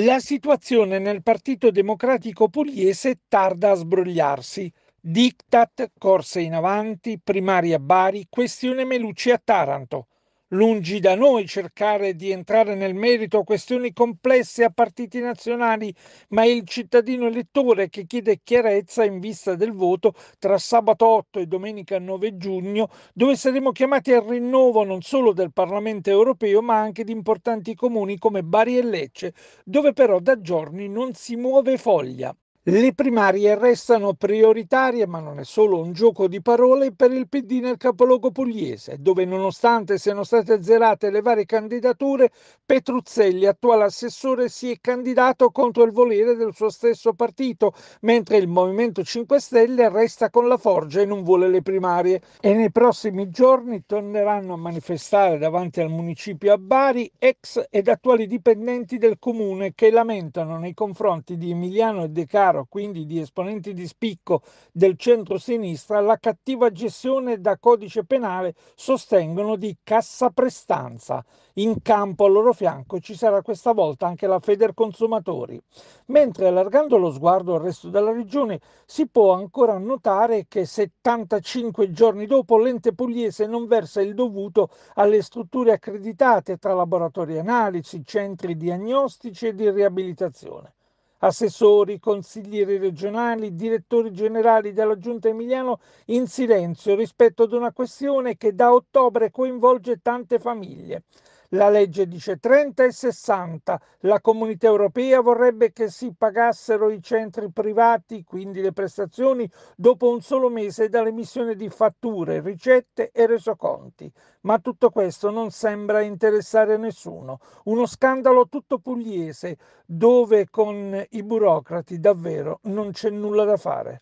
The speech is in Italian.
La situazione nel Partito Democratico Pugliese tarda a sbrogliarsi. Diktat, corse in avanti, primaria a Bari, questione Melucci a Taranto. Lungi da noi cercare di entrare nel merito a questioni complesse a partiti nazionali, ma è il cittadino elettore che chiede chiarezza in vista del voto tra sabato 8 e domenica 9 giugno, dove saremo chiamati al rinnovo non solo del Parlamento europeo, ma anche di importanti comuni come Bari e Lecce, dove però da giorni non si muove foglia. Le primarie restano prioritarie, ma non è solo un gioco di parole per il PD nel capoluogo pugliese, dove nonostante siano state azzerate le varie candidature, Petruzzelli, attuale assessore, si è candidato contro il volere del suo stesso partito, mentre il Movimento 5 Stelle resta con la forgia e non vuole le primarie. E nei prossimi giorni torneranno a manifestare davanti al municipio a Bari ex ed attuali dipendenti del comune che lamentano nei confronti di Emiliano e De Caro Bolsonaro, quindi di esponenti di spicco del centro-sinistra, la cattiva gestione da codice penale sostengono di cassaprestanza. In campo al loro fianco ci sarà questa volta anche la Federconsumatori. Mentre allargando lo sguardo al resto della regione si può ancora notare che 75 giorni dopo l'ente pugliese non versa il dovuto alle strutture accreditate tra laboratori analisi, centri diagnostici e di riabilitazione assessori, consiglieri regionali, direttori generali della Giunta Emiliano in silenzio rispetto ad una questione che da ottobre coinvolge tante famiglie. La legge dice 30 e 60. La comunità europea vorrebbe che si pagassero i centri privati, quindi le prestazioni, dopo un solo mese dall'emissione di fatture, ricette e resoconti. Ma tutto questo non sembra interessare nessuno. Uno scandalo tutto pugliese, dove con i burocrati davvero non c'è nulla da fare.